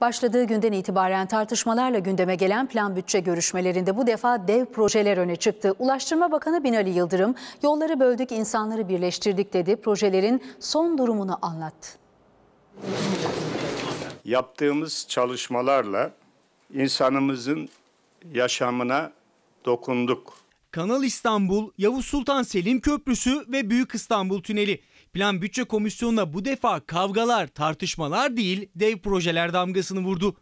Başladığı günden itibaren tartışmalarla gündeme gelen plan bütçe görüşmelerinde bu defa dev projeler öne çıktı. Ulaştırma Bakanı Binali Yıldırım, yolları böldük, insanları birleştirdik dedi. Projelerin son durumunu anlattı. Yaptığımız çalışmalarla insanımızın yaşamına dokunduk. Kanal İstanbul, Yavuz Sultan Selim Köprüsü ve Büyük İstanbul Tüneli. Plan Bütçe Komisyonu'na bu defa kavgalar, tartışmalar değil, dev projeler damgasını vurdu.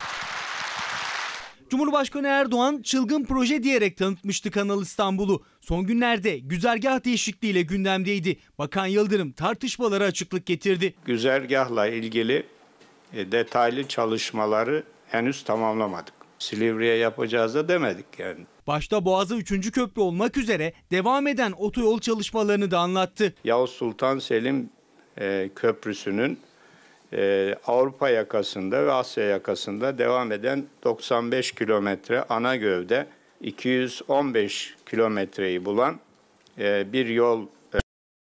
Cumhurbaşkanı Erdoğan çılgın proje diyerek tanıtmıştı Kanal İstanbul'u. Son günlerde güzergah değişikliğiyle gündemdeydi. Bakan Yıldırım tartışmalara açıklık getirdi. Güzergahla ilgili e, detaylı çalışmaları henüz tamamlamadık. Silivri'ye yapacağız da demedik yani. Başta Boğazı 3. köprü olmak üzere devam eden otoyol çalışmalarını da anlattı. Yavuz Sultan Selim e, Köprüsü'nün e, Avrupa yakasında ve Asya yakasında devam eden 95 kilometre ana gövde 215 kilometreyi bulan e, bir yol e,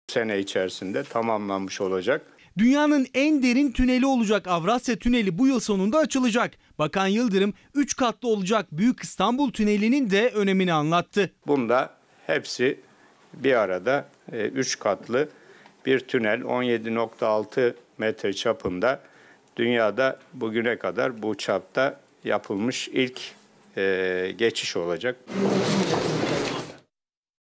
sene içerisinde tamamlanmış olacak. Dünyanın en derin tüneli olacak Avrasya Tüneli bu yıl sonunda açılacak. Bakan Yıldırım 3 katlı olacak Büyük İstanbul Tüneli'nin de önemini anlattı. Bunda hepsi bir arada 3 e, katlı bir tünel 17.6 metre çapında dünyada bugüne kadar bu çapta yapılmış ilk e, geçiş olacak.